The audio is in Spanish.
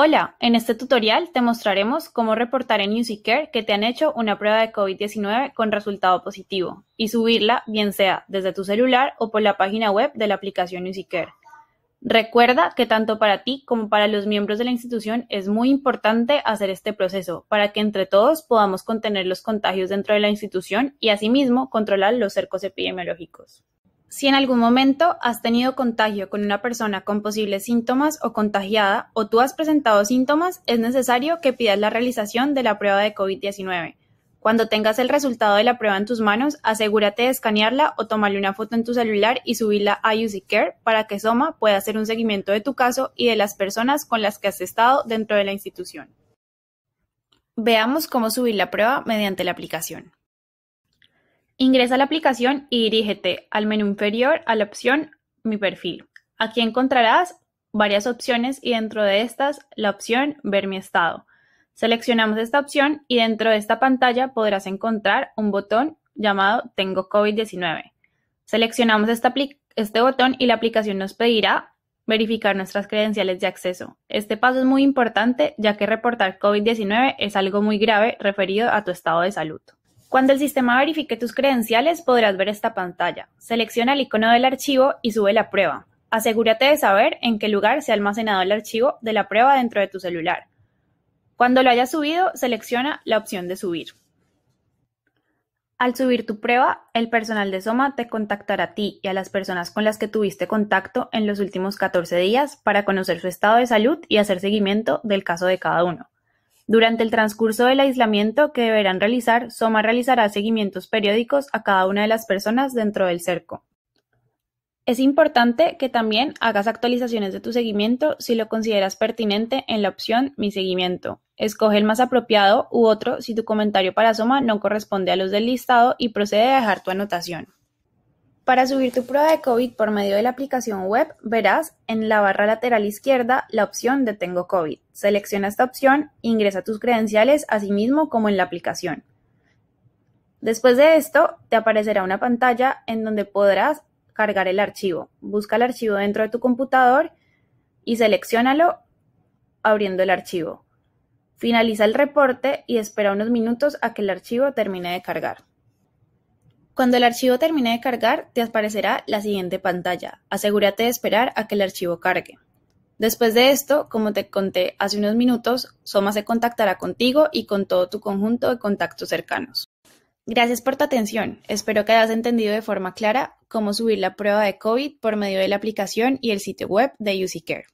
Hola, en este tutorial te mostraremos cómo reportar en UCCARE que te han hecho una prueba de COVID-19 con resultado positivo y subirla bien sea desde tu celular o por la página web de la aplicación UCCare. Recuerda que tanto para ti como para los miembros de la institución es muy importante hacer este proceso para que entre todos podamos contener los contagios dentro de la institución y asimismo controlar los cercos epidemiológicos. Si en algún momento has tenido contagio con una persona con posibles síntomas o contagiada o tú has presentado síntomas, es necesario que pidas la realización de la prueba de COVID-19. Cuando tengas el resultado de la prueba en tus manos, asegúrate de escanearla o tomarle una foto en tu celular y subirla a Care para que Soma pueda hacer un seguimiento de tu caso y de las personas con las que has estado dentro de la institución. Veamos cómo subir la prueba mediante la aplicación. Ingresa a la aplicación y dirígete al menú inferior a la opción Mi perfil. Aquí encontrarás varias opciones y dentro de estas la opción Ver mi estado. Seleccionamos esta opción y dentro de esta pantalla podrás encontrar un botón llamado Tengo COVID-19. Seleccionamos este botón y la aplicación nos pedirá verificar nuestras credenciales de acceso. Este paso es muy importante ya que reportar COVID-19 es algo muy grave referido a tu estado de salud. Cuando el sistema verifique tus credenciales podrás ver esta pantalla. Selecciona el icono del archivo y sube la prueba. Asegúrate de saber en qué lugar se ha almacenado el archivo de la prueba dentro de tu celular. Cuando lo hayas subido, selecciona la opción de subir. Al subir tu prueba, el personal de Soma te contactará a ti y a las personas con las que tuviste contacto en los últimos 14 días para conocer su estado de salud y hacer seguimiento del caso de cada uno. Durante el transcurso del aislamiento que deberán realizar, Soma realizará seguimientos periódicos a cada una de las personas dentro del cerco. Es importante que también hagas actualizaciones de tu seguimiento si lo consideras pertinente en la opción Mi seguimiento. Escoge el más apropiado u otro si tu comentario para Soma no corresponde a los del listado y procede a dejar tu anotación. Para subir tu prueba de COVID por medio de la aplicación web, verás en la barra lateral izquierda la opción de Tengo COVID. Selecciona esta opción, ingresa tus credenciales así mismo como en la aplicación. Después de esto, te aparecerá una pantalla en donde podrás cargar el archivo. Busca el archivo dentro de tu computador y seleccionalo abriendo el archivo. Finaliza el reporte y espera unos minutos a que el archivo termine de cargar. Cuando el archivo termine de cargar, te aparecerá la siguiente pantalla. Asegúrate de esperar a que el archivo cargue. Después de esto, como te conté hace unos minutos, Soma se contactará contigo y con todo tu conjunto de contactos cercanos. Gracias por tu atención. Espero que hayas entendido de forma clara cómo subir la prueba de COVID por medio de la aplicación y el sitio web de UCCare.